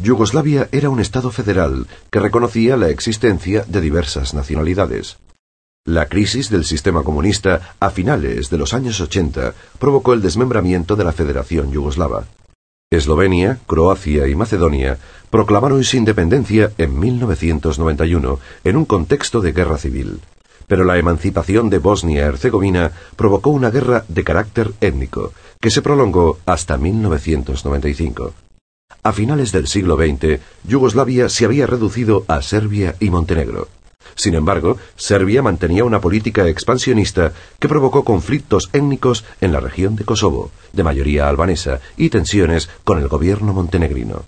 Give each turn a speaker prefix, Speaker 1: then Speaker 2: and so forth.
Speaker 1: Yugoslavia era un Estado federal que reconocía la existencia de diversas nacionalidades. La crisis del sistema comunista a finales de los años 80 provocó el desmembramiento de la Federación Yugoslava. Eslovenia, Croacia y Macedonia proclamaron su independencia en 1991 en un contexto de guerra civil, pero la emancipación de Bosnia-Herzegovina provocó una guerra de carácter étnico que se prolongó hasta 1995. A finales del siglo XX, Yugoslavia se había reducido a Serbia y Montenegro. Sin embargo, Serbia mantenía una política expansionista que provocó conflictos étnicos en la región de Kosovo, de mayoría albanesa, y tensiones con el gobierno montenegrino.